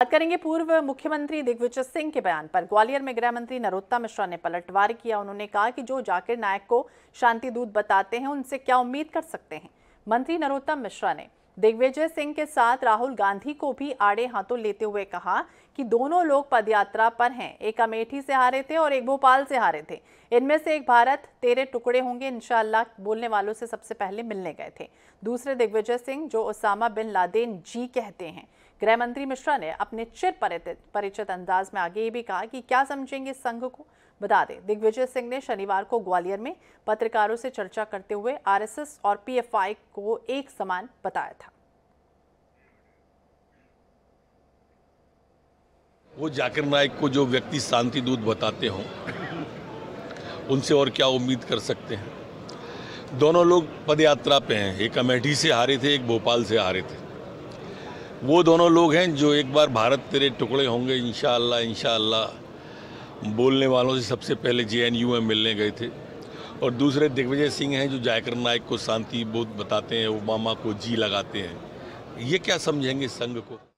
बात करेंगे पूर्व मुख्यमंत्री दिग्विजय सिंह के बयान पर ग्वालियर में गृह मंत्री नरोत्तम मिश्रा ने पलटवार किया उन्होंने कहा कि जो जाकिर नायक को शांति दूत बताते हैं उनसे क्या उम्मीद कर सकते हैं मंत्री नरोत्तम मिश्रा ने दिग्विजय सिंह के साथ राहुल गांधी को भी आड़े हाथों लेते हुए कहा कि दोनों लोग पदयात्रा पर हैं एक अमेठी से हारे थे और एक भोपाल से हारे थे इनमें से एक भारत तेरे टुकड़े होंगे इनशाला बोलने वालों से सबसे पहले मिलने गए थे दूसरे दिग्विजय सिंह जो ओसामा बिन लादेन जी कहते हैं गृह मंत्री मिश्रा ने अपने चिर परिचित अंदाज में आगे ये भी कहा कि क्या समझेंगे संघ को बता दें दिग्विजय सिंह ने शनिवार को ग्वालियर में पत्रकारों से चर्चा करते हुए आरएसएस और पीएफआई को एक समान बताया था वो जाकिर नायक को जो व्यक्ति शांति दूत बताते हो उनसे और क्या उम्मीद कर सकते हैं दोनों लोग पदयात्रा पे हैं एक अमेठी से हारे थे एक भोपाल से हारे थे वो दोनों लोग हैं जो एक बार भारत तेरे टुकड़े होंगे इन शाह बोलने वालों से सबसे पहले जे एन यू में मिलने गए थे और दूसरे दिग्विजय सिंह हैं जो जायकर नायक को शांति बोध बताते हैं ओबामा को जी लगाते हैं ये क्या समझेंगे संघ को